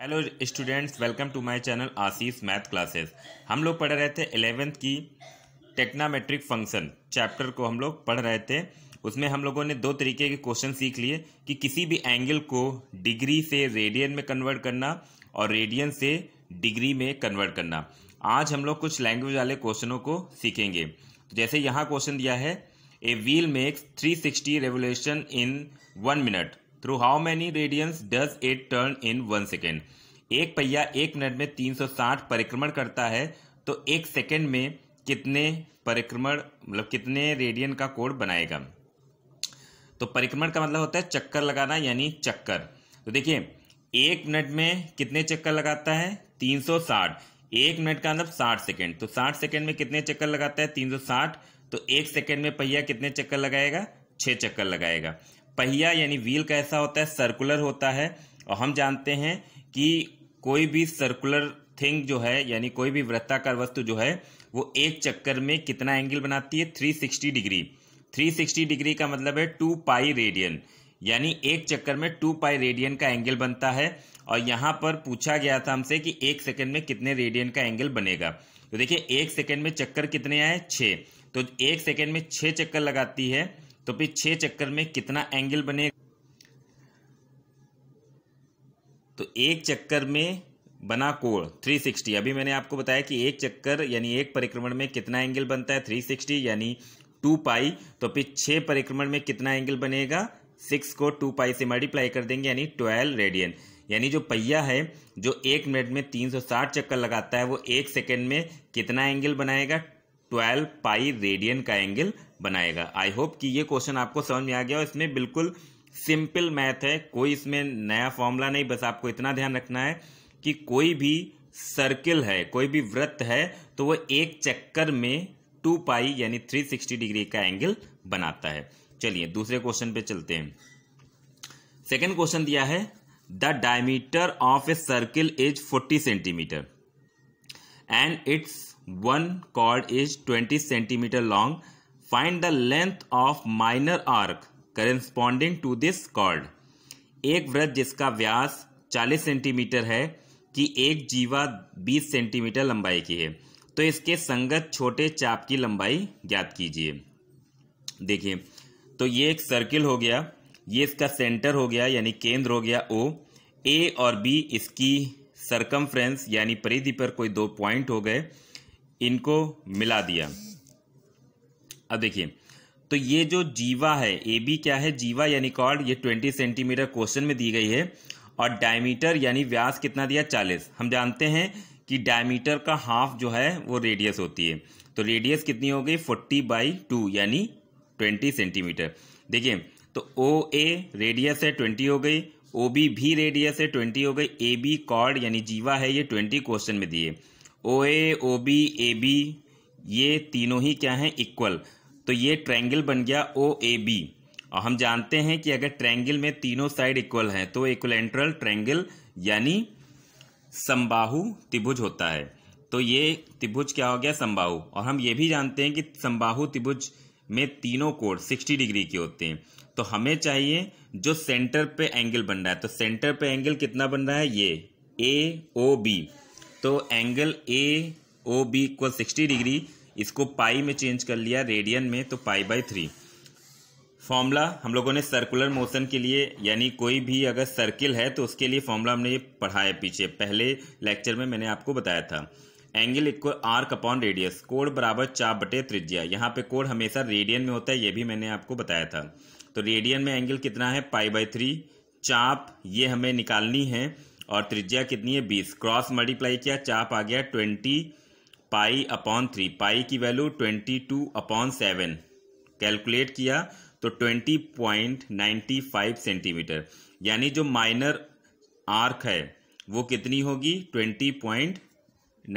hello students welcome to my channel Ashish math classes हम लोग पढ़ रहे थे एलेवेंथ की टेक्नामेट्रिक फंक्शन चैप्टर को हम लोग पढ़ रहे थे उसमें हम लोगों ने दो तरीके के क्वेश्चन सीख लिए कि किसी भी एंगल को डिग्री से रेडियन में कन्वर्ट करना और रेडियन से डिग्री में कन्वर्ट करना आज हम लोग कुछ लैंग्वेज वाले क्वेश्चनों को सीखेंगे जैसे यहाँ क्वेश्चन दिया है a wheel makes three revolution in one minute through how many radians does it turn in one second एक पहिया एक मिनट में 360 परिक्रमण करता है तो एक सेकेंड में कितने परिक्रमण मतलब कितने रेडियन का कोड बनाएगा तो परिक्रमण का मतलब होता है चक्कर लगाना यानी चक्कर तो देखिए एक मिनट में कितने चक्कर लगाता है 360 एक मिनट का मतलब 60 सेकेंड तो 60 सेकेंड में कितने चक्कर लगाता है 360 तो एक सेकेंड में पहिया कितने चक्कर लगाएगा छह चक्कर लगाएगा पहिया यानी व्हील कैसा होता है सर्कुलर होता है और हम जानते हैं कि कोई भी सर्कुलर थिंग जो है यानी कोई भी वृत्ताकार वस्तु जो है वो एक चक्कर में कितना एंगल बनाती है 360 डिग्री 360 डिग्री का मतलब है टू पाई रेडियन यानी एक चक्कर में टू पाई रेडियन का एंगल बनता है और यहां पर पूछा गया था हमसे कि एक सेकंड में कितने रेडियन का एंगल बनेगा तो देखिए एक सेकंड में चक्कर कितने आए छे तो एक सेकंड में छह चक्कर लगाती है तो फिर छह चक्कर में कितना एंगल बनेगा तो एक चक्कर में बना कोण 360 अभी मैंने आपको बताया कि एक चक्कर यानी एक परिक्रमण में कितना एंगल बनता है 360 यानी 2 पाई तो फिर छह परिक्रमण में कितना एंगल बनेगा 6 को 2 पाई से मल्टीप्लाई कर देंगे यानी 12 रेडियन यानी जो पहिया है जो एक मिनट में 360 चक्कर लगाता है वो एक सेकेंड में कितना एंगल बनाएगा ट्वेल्व पाई रेडियन का एंगल बनाएगा आई होप कि ये क्वेश्चन आपको समझ में आ गया और इसमें बिल्कुल सिंपल मैथ है कोई इसमें नया फॉर्मूला नहीं बस आपको इतना ध्यान रखना है कि कोई भी सर्किल है कोई भी वृत्त है तो वह एक चक्कर में टू पाई यानी थ्री सिक्सटी डिग्री का एंगल बनाता है चलिए दूसरे क्वेश्चन पे चलते हैं सेकेंड क्वेश्चन दिया है the diameter of a circle is forty centimeter and its one chord is 20 centimeter long find the length of minor arc corresponding to this chord एक व्रत जिसका व्यास 40 सेंटीमीटर है कि एक जीवा 20 सेंटीमीटर लंबाई की है तो इसके संगत छोटे चाप की लंबाई ज्ञात कीजिए देखिए तो ये एक सर्किल हो गया ये इसका सेंटर हो गया यानी केंद्र हो गया ओ ए और बी इसकी सरकम यानी परिधि पर कोई दो पॉइंट हो गए इनको मिला दिया अब देखिए तो ये जो जीवा है ए बी क्या है जीवा यानी कॉर्ड ये ट्वेंटी सेंटीमीटर क्वेश्चन में दी गई है और डायमीटर यानी व्यास कितना दिया चालीस हम जानते हैं कि डायमीटर का हाफ जो है वो रेडियस होती है तो रेडियस कितनी हो गई फोर्टी बाई टू यानी ट्वेंटी सेंटीमीटर देखिए तो ओ ए रेडियस है ट्वेंटी हो गई ओ बी भी रेडियस है ट्वेंटी हो गई ए बी कॉर्ड यानी जीवा है ये ट्वेंटी क्वेश्चन में दिए ओ ए ओ बी ए बी ये तीनों ही क्या हैं इक्वल तो ये ट्रायंगल बन गया ओ ए बी और हम जानते हैं कि अगर ट्रायंगल में तीनों साइड इक्वल हैं तो इक्वलेंट्रल ट्रायंगल यानी संबाहु त्रिभुज होता है तो ये त्रिभुज क्या हो गया संबाहु और हम ये भी जानते हैं कि संबाहु त्रिभुज में तीनों कोण 60 डिग्री के होते हैं तो हमें चाहिए जो सेंटर पे एंगल बन रहा है तो सेंटर पे एंगल कितना बन रहा है ये ए ओ बी तो angle A O B equal sixty degree इसको पाई में चेंज कर लिया रेडियन में तो पाई बाई थ्री फॉर्मूला हम लोगों ने सर्कुलर मोशन के लिए यानी कोई भी अगर सर्किल है तो उसके लिए फॉर्मूला हमने ये पढ़ा है पीछे पहले लेक्चर में मैंने आपको बताया था angle equal arc upon radius कोड बराबर चाप बटे त्रिज्या यहाँ पे कोड हमेशा रेडियन में होता है ये भी मैंने आपको बताया था तो रेडियन में एंगल कितना है पाई बाई थ्री चाप ये हमें निकालनी है और त्रिज्या कितनी है बीस क्रॉस मल्टीप्लाई किया चाप आ गया twenty pi upon three pi की value twenty two upon seven calculate किया तो twenty point ninety five centimeter यानी जो माइनर आर्क है वो कितनी होगी twenty point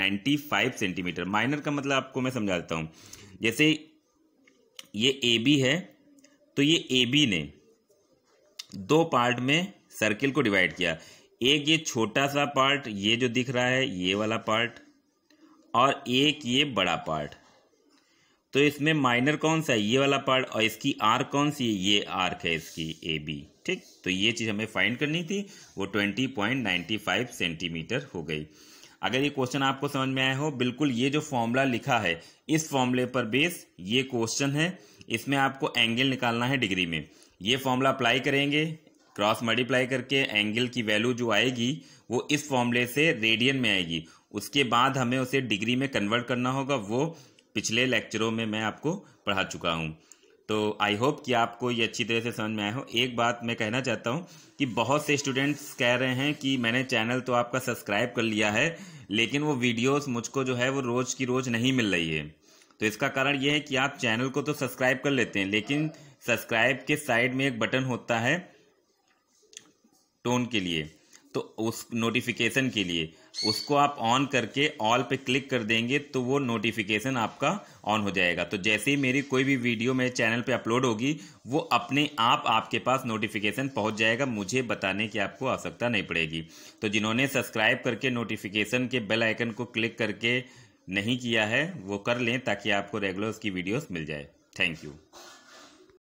ninety five centimeter minor का मतलब आपको मैं समझाता हूँ जैसे ये ए बी है तो ये ए बी ने दो पार्ट में सर्किल को डिवाइड किया एक ये छोटा सा पार्ट ये जो दिख रहा है ये वाला पार्ट और एक ये बड़ा पार्ट तो इसमें माइनर कौन सा है ये वाला पार्ट और इसकी आर्क कौन सी है ये आर्क है इसकी ए बी ठीक तो ये चीज़ हमें फाइंड करनी थी वो twenty point ninety five centimeter हो गई अगर ये क्वेश्चन आपको समझ में आया हो बिल्कुल ये जो फॉर्मूला लिखा है इस फॉर्मूले पर बेस ये क्वेश्चन है इसमें आपको एंगल निकालना है डिग्री में ये फॉर्मूला अप्लाई करेंगे क्रॉस मल्टीप्लाई करके एंगल की वैल्यू जो आएगी वो इस फॉर्मूले से रेडियन में आएगी उसके बाद हमें उसे डिग्री में कन्वर्ट करना होगा वो पिछले लेक्चरों में मैं आपको पढ़ा चुका हूँ तो आई होप कि आपको ये अच्छी तरह से समझ में आया हो एक बात मैं कहना चाहता हूँ कि बहुत से स्टूडेंट्स कह रहे हैं कि मैंने चैनल तो आपका सब्सक्राइब कर लिया है लेकिन वो वीडियोस मुझको जो है वो रोज़ की रोज़ नहीं मिल रही है तो इसका कारण ये है कि आप चैनल को तो सब्सक्राइब कर लेते हैं लेकिन सब्सक्राइब के साइड में एक बटन होता है टोन के लिए तो उस नोटिफिकेशन के लिए उसको आप ऑन करके ऑल पे क्लिक कर देंगे तो वो नोटिफिकेशन आपका ऑन हो जाएगा तो जैसे ही मेरी कोई भी वीडियो मेरे चैनल पे अपलोड होगी वो अपने आप आपके पास नोटिफिकेशन पहुंच जाएगा मुझे बताने की आपको आवश्यकता नहीं पड़ेगी तो जिन्होंने सब्सक्राइब करके नोटिफिकेशन के बेल आइकन को क्लिक करके नहीं किया है वो कर लें ताकि आपको रेगुलर उसकी वीडियोस मिल जाए थैंक यू